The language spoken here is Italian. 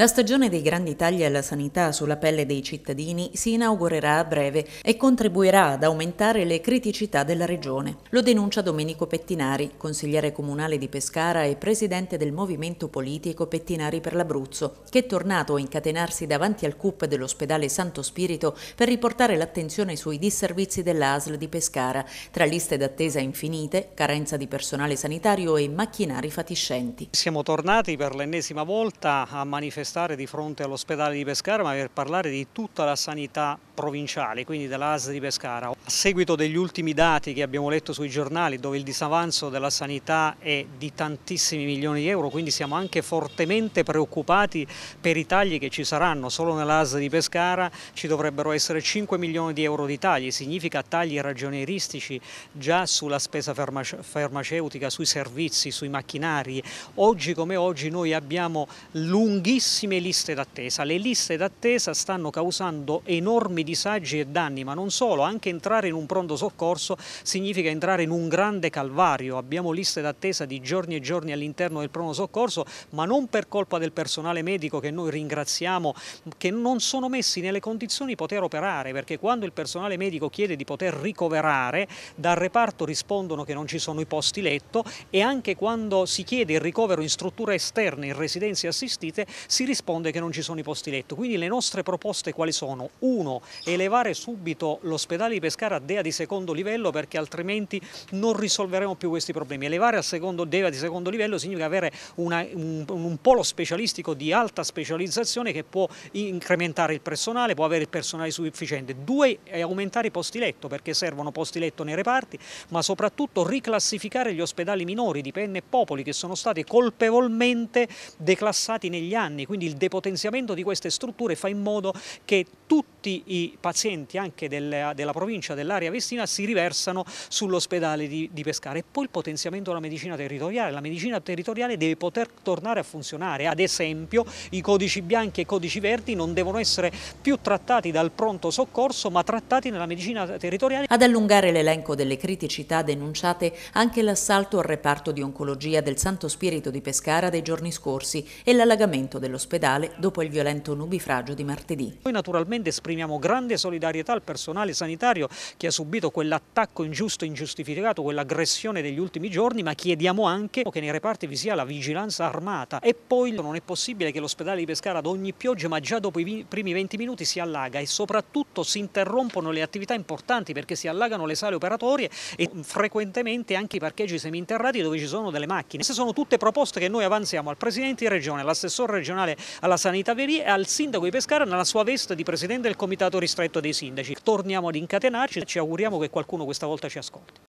La stagione dei grandi tagli alla sanità sulla pelle dei cittadini si inaugurerà a breve e contribuirà ad aumentare le criticità della regione. Lo denuncia Domenico Pettinari, consigliere comunale di Pescara e presidente del movimento politico Pettinari per l'Abruzzo, che è tornato a incatenarsi davanti al CUP dell'ospedale Santo Spirito per riportare l'attenzione sui disservizi dell'ASL di Pescara, tra liste d'attesa infinite, carenza di personale sanitario e macchinari fatiscenti. Siamo tornati per l'ennesima volta a manifestare stare di fronte all'ospedale di Pescara ma per parlare di tutta la sanità provinciale, quindi dell'AS di Pescara. A seguito degli ultimi dati che abbiamo letto sui giornali dove il disavanzo della sanità è di tantissimi milioni di euro, quindi siamo anche fortemente preoccupati per i tagli che ci saranno. Solo nell'AS di Pescara ci dovrebbero essere 5 milioni di euro di tagli, significa tagli ragionieristici già sulla spesa farmaceutica, sui servizi, sui macchinari. Oggi come oggi noi abbiamo lunghissimi lunghissime liste d'attesa. Le liste d'attesa stanno causando enormi disagi e danni, ma non solo, anche entrare in un pronto soccorso significa entrare in un grande calvario. Abbiamo liste d'attesa di giorni e giorni all'interno del pronto soccorso, ma non per colpa del personale medico che noi ringraziamo, che non sono messi nelle condizioni di poter operare, perché quando il personale medico chiede di poter ricoverare, dal reparto rispondono che non ci sono i posti letto e anche quando si chiede il ricovero in strutture esterne, in residenze assistite, si risponde che non ci sono i posti letto. Quindi le nostre proposte quali sono? Uno, elevare subito l'ospedale di Pescara a DEA di secondo livello perché altrimenti non risolveremo più questi problemi. Elevare a secondo, DEA di secondo livello significa avere una, un, un polo specialistico di alta specializzazione che può incrementare il personale, può avere il personale sufficiente. Due, aumentare i posti letto perché servono posti letto nei reparti, ma soprattutto riclassificare gli ospedali minori di Penne e Popoli che sono stati colpevolmente declassati negli anni, quindi il depotenziamento di queste strutture fa in modo che tutti i pazienti anche della, della provincia, dell'area vestina, si riversano sull'ospedale di, di Pescara. E poi il potenziamento della medicina territoriale, la medicina territoriale deve poter tornare a funzionare, ad esempio i codici bianchi e i codici verdi non devono essere più trattati dal pronto soccorso ma trattati nella medicina territoriale. Ad allungare l'elenco delle criticità denunciate anche l'assalto al reparto di oncologia del Santo Spirito di Pescara dei giorni scorsi e l'allagamento dello all'ospedale dopo il violento nubifragio di martedì. Noi naturalmente esprimiamo grande solidarietà al personale sanitario che ha subito quell'attacco ingiusto e ingiustificato, quell'aggressione degli ultimi giorni, ma chiediamo anche che nei reparti vi sia la vigilanza armata e poi non è possibile che l'ospedale di Pescara ad ogni pioggia, ma già dopo i primi 20 minuti si allaga e soprattutto si interrompono le attività importanti perché si allagano le sale operatorie e frequentemente anche i parcheggi seminterrati dove ci sono delle macchine. Queste sono tutte proposte che noi avanziamo al Presidente di Regione, all'assessore regionale Nazionale alla Sanità Verì e al Sindaco di Pescara nella sua veste di Presidente del Comitato Ristretto dei Sindaci. Torniamo ad incatenarci e ci auguriamo che qualcuno questa volta ci ascolti.